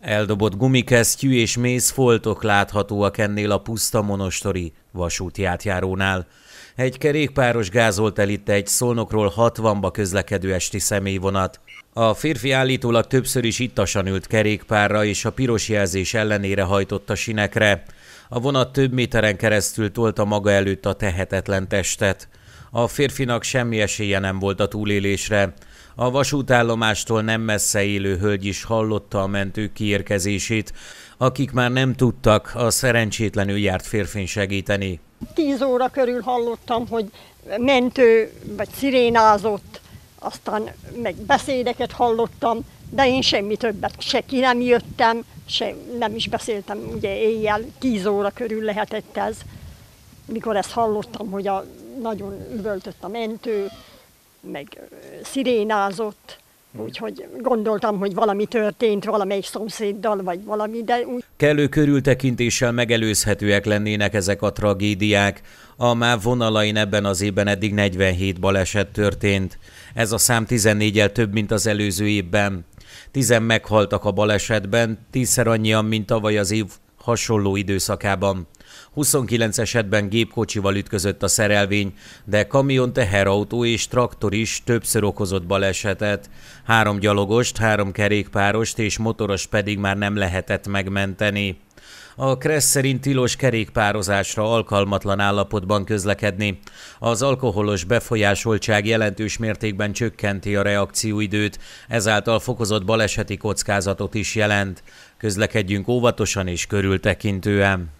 Eldobott gumikesztyű és mézfoltok láthatóak ennél a puszta monostori vasúti átjárónál. Egy kerékpáros gázolt el itt egy szolnokról 60-ba közlekedő esti személyvonat. A férfi állítólag többször is ittasan ült kerékpárra és a piros jelzés ellenére hajtott a sinekre. A vonat több méteren keresztül tolta maga előtt a tehetetlen testet. A férfinak semmi esélye nem volt a túlélésre. A vasútállomástól nem messze élő hölgy is hallotta a mentők kiérkezését, akik már nem tudtak a szerencsétlenül járt férfin segíteni. Tíz óra körül hallottam, hogy mentő vagy szirénázott, aztán meg beszédeket hallottam, de én semmi többet se ki nem jöttem, se nem is beszéltem, ugye éjjel, tíz óra körül lehetett ez. Mikor ezt hallottam, hogy a, nagyon üvöltött a mentő, meg szirénázott, hmm. úgyhogy gondoltam, hogy valami történt valamelyik szomszéddal, vagy valami, de úgy. Kellő körültekintéssel megelőzhetőek lennének ezek a tragédiák. A MÁV vonalain ebben az évben eddig 47 baleset történt. Ez a szám 14-el több, mint az előző évben. Tizen meghaltak a balesetben, tízszer annyian, mint tavaly az év hasonló időszakában. 29 esetben gépkocsival ütközött a szerelvény, de kamion, teherautó és traktor is többször okozott balesetet. Három gyalogost, három kerékpárost és motoros pedig már nem lehetett megmenteni. A Kressz szerint tilos kerékpározásra alkalmatlan állapotban közlekedni. Az alkoholos befolyásoltság jelentős mértékben csökkenti a reakcióidőt, ezáltal fokozott baleseti kockázatot is jelent. Közlekedjünk óvatosan és körültekintően.